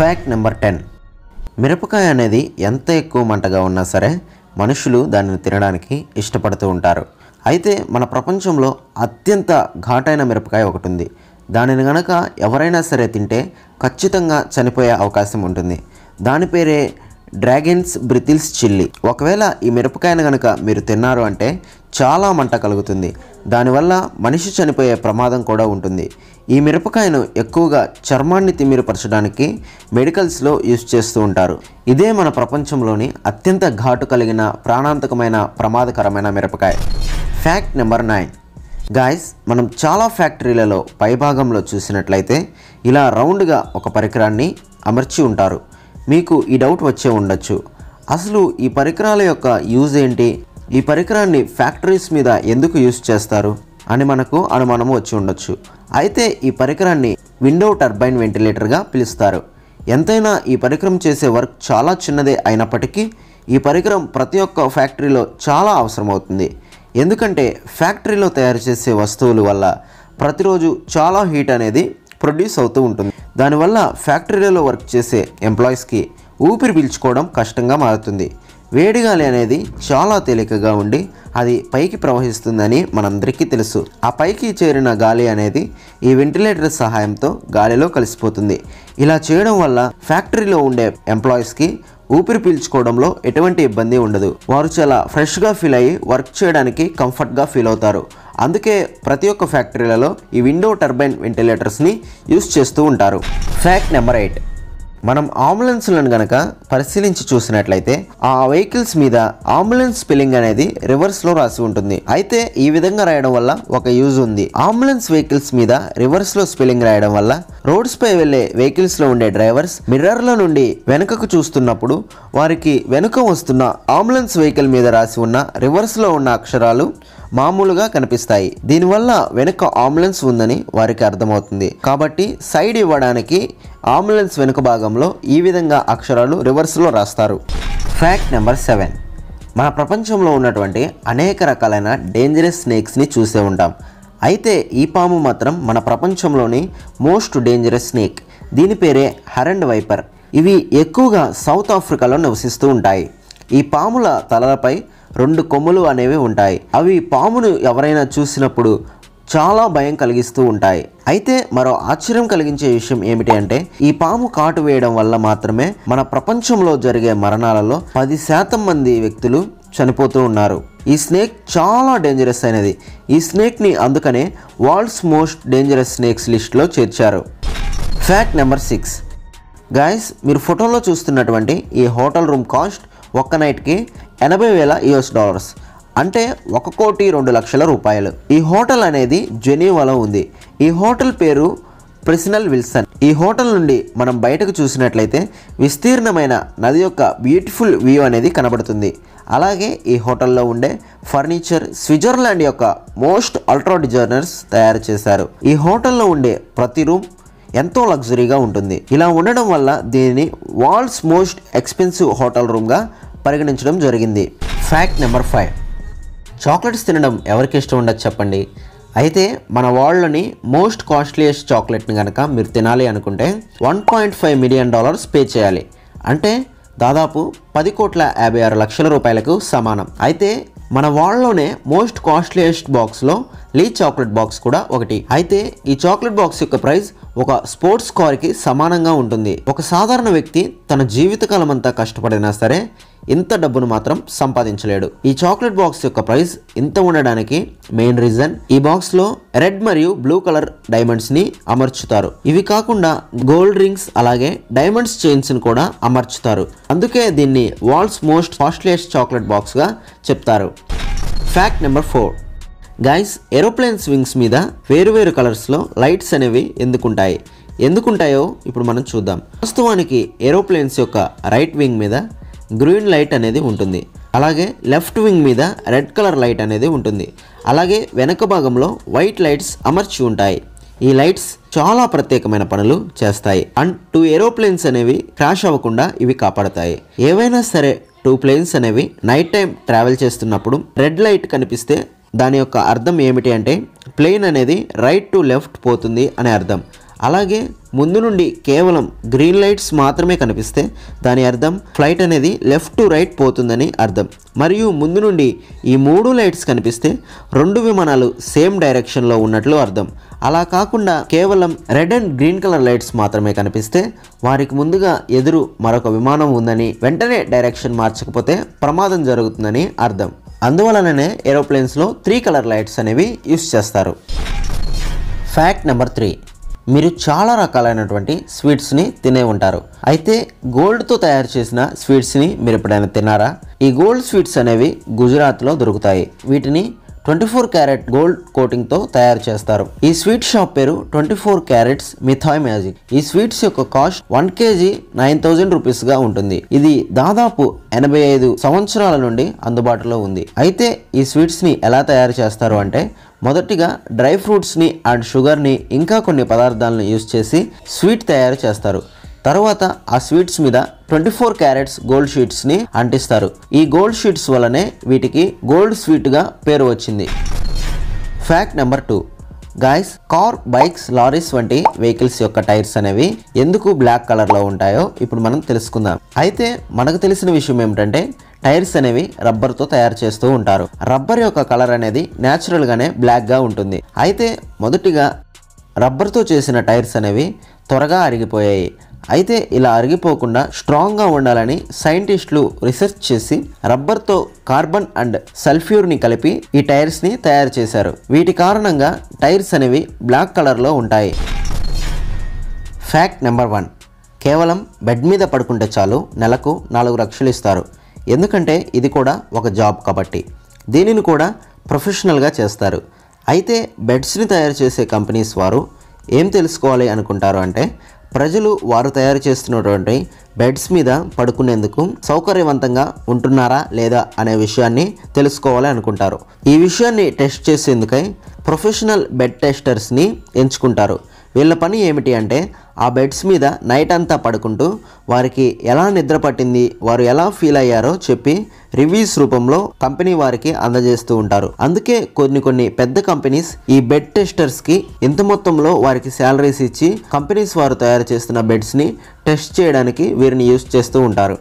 fact number ten మిరపకాయ అనేది ఎంత ఎక్కువ మంటగా ఉన్నా సరే మనుషులు దానిని తినడానికి ఇష్టపడుతూ ఉంటారు అయితే మన ప్రపంచంలో అత్యంత ఘాటైన మిరపకాయ ఒకటి ఉంది దానిని గనక ఎవరైనా సరే తింటే ఖచ్చితంగా చనిపోయే అవకాశం ఉంటుంది దాని పేరే డ్రాగన్స్ బ్రితిల్స్ చిల్లీ ఒకవేళ ఈ మిరపకాయను కనుక మీరు తిన్నారు అంటే చాలా మంట కలుగుతుంది దానివల్ల మనిషి చనిపోయే ప్రమాదం కూడా ఉంటుంది ఈ మిరపకాయను ఎక్కువగా చర్మాన్ని తిమ్మిరపరచడానికి మెడికల్స్లో యూజ్ చేస్తూ ఉంటారు ఇదే మన ప్రపంచంలోని అత్యంత ఘాటు కలిగిన ప్రాణాంతకమైన ప్రమాదకరమైన మిరపకాయ ఫ్యాక్ట్ నెంబర్ నైన్ గాయస్ మనం చాలా ఫ్యాక్టరీలలో పైభాగంలో చూసినట్లయితే ఇలా రౌండ్గా ఒక పరికరాన్ని అమర్చి ఉంటారు మీకు ఈ డౌట్ వచ్చే ఉండొచ్చు అసలు ఈ పరికరాల యొక్క యూజ్ ఏంటి ఈ పరికరాన్ని ఫ్యాక్టరీస్ మీద ఎందుకు యూజ్ చేస్తారు అని మనకు అనుమానము వచ్చి ఉండొచ్చు అయితే ఈ పరికరాన్ని విండో టర్బైన్ వెంటిలేటర్గా పిలుస్తారు ఎంతైనా ఈ పరికరం చేసే వర్క్ చాలా చిన్నదే అయినప్పటికీ ఈ పరికరం ప్రతి ఒక్క ఫ్యాక్టరీలో చాలా అవసరమవుతుంది ఎందుకంటే ఫ్యాక్టరీలో తయారు చేసే వస్తువుల వల్ల ప్రతిరోజు చాలా హీట్ అనేది ప్రొడ్యూస్ అవుతూ ఉంటుంది దానివల్ల ఫ్యాక్టరీలలో వర్క్ చేసే ఎంప్లాయీస్కి ఊపిరి పీల్చుకోవడం కష్టంగా మారుతుంది వేడిగాలి అనేది చాలా తేలికగా ఉండి అది పైకి ప్రవహిస్తుందని మనందరికీ తెలుసు ఆ పైకి చేరిన గాలి అనేది ఈ వెంటిలేటర్ సహాయంతో గాలిలో కలిసిపోతుంది ఇలా చేయడం వల్ల ఫ్యాక్టరీలో ఉండే ఎంప్లాయీస్కి ఊపిరి పీల్చుకోవడంలో ఎటువంటి ఇబ్బంది ఉండదు వారు చాలా ఫ్రెష్గా ఫీల్ అయ్యి వర్క్ చేయడానికి కంఫర్ట్గా ఫీల్ అవుతారు అందుకే ప్రతి ఒక్క ఫ్యాక్టరీలలో ఈ విండో టర్బైన్ వెంటిలేటర్స్ని యూస్ చేస్తూ ఉంటారు ఫ్యాక్ట్ నెంబర్ ఎయిట్ మనం అంబులెన్స్లను గనక పరిశీలించి చూసినట్లయితే ఆ వెహికల్స్ మీద అంబులెన్స్ స్పెల్లింగ్ అనేది రివర్స్లో రాసి ఉంటుంది అయితే ఈ విధంగా రాయడం వల్ల ఒక యూజ్ ఉంది అంబులెన్స్ వెహికల్స్ మీద రివర్స్లో స్పెల్లింగ్ రాయడం వల్ల రోడ్స్పై వెళ్లే వెహికల్స్లో ఉండే డ్రైవర్స్ మిర్రర్ల నుండి వెనుకకు చూస్తున్నప్పుడు వారికి వెనుక వస్తున్న అంబులెన్స్ వెహికల్ మీద రాసి ఉన్న రివర్స్లో ఉన్న అక్షరాలు మామూలుగా కనిపిస్తాయి దీనివల్ల వెనుక ఆంబులెన్స్ ఉందని వారికి అర్థమవుతుంది కాబట్టి సైడ్ ఇవ్వడానికి ఆంబులెన్స్ వెనుక భాగంలో ఈ విధంగా అక్షరాలు రివర్స్లో రాస్తారు ఫ్యాక్ట్ నెంబర్ సెవెన్ మన ప్రపంచంలో ఉన్నటువంటి అనేక రకాలైన డేంజరస్ స్నేక్స్ని చూసే ఉంటాం అయితే ఈ పాము మాత్రం మన ప్రపంచంలోని మోస్ట్ డేంజరస్ స్నేక్ దీని పేరే హరండ్ వైపర్ ఇవి ఎక్కువగా సౌత్ ఆఫ్రికాలో నివసిస్తూ ఉంటాయి ఈ పాముల తలలపై రెండు కొమ్ములు అనేవి ఉంటాయి అవి పామును ఎవరైనా చూసినప్పుడు చాలా భయం కలిగిస్తూ ఉంటాయి అయితే మరో ఆశ్చర్యం కలిగించే విషయం ఏమిటి అంటే ఈ పాము కాటు వేయడం వల్ల మాత్రమే మన ప్రపంచంలో జరిగే మరణాలలో పది శాతం మంది వ్యక్తులు చనిపోతూ ఉన్నారు ఈ స్నేక్ చాలా డేంజరస్ అయినది ఈ స్నేక్ని అందుకనే వరల్డ్స్ మోస్ట్ డేంజరస్ స్నేక్స్ లిస్ట్లో చేర్చారు ఫ్యాక్ట్ నెంబర్ సిక్స్ గాయస్ మీరు ఫోటోలో చూస్తున్నటువంటి ఈ హోటల్ రూమ్ కాస్ట్ ఒక్క నైట్కి ఎనభై వేల యుఎస్ డాలర్స్ అంటే ఒక కోటి రెండు లక్షల రూపాయలు ఈ హోటల్ అనేది జెనీవాలో ఉంది ఈ హోటల్ పేరు ప్రెసినల్ విల్సన్ ఈ హోటల్ నుండి మనం బయటకు చూసినట్లయితే విస్తీర్ణమైన నది యొక్క బ్యూటిఫుల్ వ్యూ అనేది కనబడుతుంది అలాగే ఈ హోటల్లో ఉండే ఫర్నిచర్ స్విట్జర్లాండ్ యొక్క మోస్ట్ అల్ట్రా డిజైనర్స్ తయారు చేశారు ఈ హోటల్లో ఉండే ప్రతి రూమ్ ఎంతో లగ్జరీగా ఉంటుంది ఇలా ఉండడం వల్ల దీనిని వరల్డ్స్ మోస్ట్ ఎక్స్పెన్సివ్ హోటల్ రూమ్గా పరిగణించడం జరిగింది ఫ్యాక్ట్ నెంబర్ ఫైవ్ చాక్లెట్స్ తినడం ఎవరికి ఇష్టం ఉండదు చెప్పండి అయితే మన వరల్డ్లోని మోస్ట్ కాస్ట్లీయెస్ట్ చాక్లెట్ని కనుక మీరు తినాలి అనుకుంటే one point five million dollars pay చేయాలి అంటే దాదాపు పది కోట్ల యాభై ఆరు లక్షల రూపాయలకు సమానం అయితే మన వాళ్ళలోనే మోస్ట్ కాస్ట్లీయెస్ట్ బాక్స్లో లీ చాక్లెట్ బాక్స్ కూడా ఒకటి అయితే ఈ చాక్లెట్ బాక్స్ యొక్క ప్రైస్ ఒక స్పోర్ట్స్ కార్కి సమానంగా ఉంటుంది ఒక సాధారణ వ్యక్తి తన జీవితకాలం అంతా కష్టపడినా సరే ఇంత డబ్బును మాత్రం సంపాదించలేడు ఈ చాక్లెట్ బాక్స్ యొక్క ప్రైస్ ఇంత ఉండడానికి మెయిన్ రీజన్ ఈ బాక్స్ లో రెడ్ మరియు బ్లూ కలర్ డైమండ్స్ ని అమర్చుతారు ఇవి కాకుండా గోల్డ్ రింగ్స్ అలాగే డైమండ్స్ చైన్స్ ని కూడా అమర్చుతారు అందుకే దీన్ని world's most costliest chocolate box గా చెప్తారు fact number four guys aeroplanes wings మీద వేరువేరు కలర్స్లో లైట్స్ అనేవి ఎందుకుంటాయి ఎందుకుంటాయో ఇప్పుడు మనం చూద్దాం వాస్తవానికి ఏరోప్లేన్స్ యొక్క రైట్ వింగ్ మీద గ్రీన్ లైట్ అనేది ఉంటుంది అలాగే లెఫ్ట్ వింగ్ మీద రెడ్ కలర్ లైట్ అనేది ఉంటుంది అలాగే వెనక భాగంలో వైట్ లైట్స్ అమర్చి ఉంటాయి ఈ లైట్స్ చాలా ప్రత్యేకమైన పనులు చేస్తాయి అండ్ టూ ఏరోప్లేన్స్ అనేవి క్రాష్ అవ్వకుండా ఇవి కాపాడతాయి ఏవైనా సరే టూ ప్లేన్స్ అనేవి నైట్ టైం ట్రావెల్ చేస్తున్నప్పుడు రెడ్ లైట్ కనిపిస్తే దాని యొక్క అర్థం ఏమిటి అంటే ప్లేన్ అనేది రైట్ టు లెఫ్ట్ పోతుంది అనే అర్థం అలాగే ముందు నుండి కేవలం గ్రీన్ లైట్స్ మాత్రమే కనిపిస్తే దాని అర్థం ఫ్లైట్ అనేది లెఫ్ట్ టు రైట్ పోతుందని అర్థం మరియు ముందు నుండి ఈ మూడు లైట్స్ కనిపిస్తే రెండు విమానాలు సేమ్ డైరెక్షన్లో ఉన్నట్లు అర్థం అలా కాకుండా కేవలం red and green colour lights మాత్రమే కనిపిస్తే వారికి ముందుగా ఎదురు మరొక విమానం ఉందని వెంటనే డైరెక్షన్ మార్చకపోతే ప్రమాదం జరుగుతుందని అర్థం అందువలననే ఏరోప్లేన్స్లో త్రీ కలర్ లైట్స్ అనేవి యూస్ చేస్తారు ఫ్యాక్ట్ నెంబర్ త్రీ మీరు చాలా రకాలైనటువంటి స్వీట్స్ని తినే ఉంటారు అయితే గోల్డ్తో తయారు చేసిన స్వీట్స్ని మీరు ఎప్పుడైనా తిన్నారా ఈ గోల్డ్ స్వీట్స్ అనేవి గుజరాత్లో దొరుకుతాయి వీటిని ట్వంటీ ఫోర్ క్యారెట్ గోల్డ్ కోటింగ్తో తయారు చేస్తారు ఈ స్వీట్ షాప్ పేరు twenty four carats Mithai magic ఈ స్వీట్స్ యొక్క cost one kg nine thousand రూపీస్గా ఉంటుంది ఇది దాదాపు ఎనభై ఐదు సంవత్సరాల నుండి అందుబాటులో ఉంది అయితే ఈ స్వీట్స్ని ఎలా తయారు చేస్తారు అంటే మొదటిగా డ్రై ఫ్రూట్స్ని అండ్ షుగర్ని ఇంకా కొన్ని పదార్థాలను యూజ్ చేసి స్వీట్ తయారు చేస్తారు తర్వాత ఆ స్వీట్స్ మీద ట్వంటీ ఫోర్ క్యారెట్స్ గోల్డ్ షీట్స్ని అంటిస్తారు ఈ గోల్డ్ షీట్స్ వలనే వీటికి గోల్డ్ స్వీట్గా పేరు వచ్చింది fact number two guys car bikes lorries వంటి వెహికల్స్ యొక్క టైర్స్ అనేవి ఎందుకు బ్లాక్ కలర్లో ఉంటాయో ఇప్పుడు మనం తెలుసుకుందాం అయితే మనకు తెలిసిన విషయం ఏమిటంటే టైర్స్ అనేవి రబ్బర్తో తయారు చేస్తూ ఉంటారు రబ్బర్ యొక్క కలర్ అనేది న్యాచురల్గానే బ్లాక్గా ఉంటుంది అయితే మొదటిగా రబ్బర్తో చేసిన టైర్స్ అనేవి త్వరగా అరిగిపోయాయి అయితే ఇలా అరిగిపోకుండా స్ట్రాంగ్గా ఉండాలని సైంటిస్టులు రీసెర్చ్ చేసి రబ్బర్తో కార్బన్ అండ్ సల్ఫ్యూర్ని కలిపి ఈ టైర్స్ని తయారు చేశారు వీటి కారణంగా టైర్స్ అనేవి బ్లాక్ కలర్లో ఉంటాయి ఫ్యాక్ట్ నెంబర్ వన్ కేవలం బెడ్ మీద పడుకుంటే చాలు నెలకు నాలుగు లక్షలు ఇస్తారు ఎందుకంటే ఇది కూడా ఒక జాబ్ కాబట్టి దీనిని కూడా ప్రొఫెషనల్గా చేస్తారు అయితే బెడ్స్ని తయారు చేసే కంపెనీస్ వారు ఏం తెలుసుకోవాలి అనుకుంటారు అంటే ప్రజలు వారు తయారు చేస్తున్నటువంటి బెడ్స్ మీద పడుకునేందుకు సౌకర్యవంతంగా ఉంటున్నారా లేదా అనే విషయాన్ని తెలుసుకోవాలి అనుకుంటారు ఈ విషయాన్ని టెస్ట్ చేసేందుకై ప్రొఫెషనల్ బెడ్ టెస్టర్స్ని ఎంచుకుంటారు వీళ్ళ పని ఏమిటి అంటే ఆ బెడ్స్ మీద నైట్ అంతా పడుకుంటూ వారికి ఎలా నిద్ర పట్టింది వారు ఎలా ఫీల్ అయ్యారో చెప్పి రివ్యూస్ రూపంలో కంపెనీ వారికి అందజేస్తూ ఉంటారు అందుకే కొన్ని కొన్ని పెద్ద కంపెనీస్ ఈ బెడ్ టెస్టర్స్కి ఇంత మొత్తంలో వారికి శాలరీస్ ఇచ్చి కంపెనీస్ వారు తయారు చేస్తున్న బెడ్స్ని టెస్ట్ చేయడానికి వీరిని యూస్ చేస్తూ ఉంటారు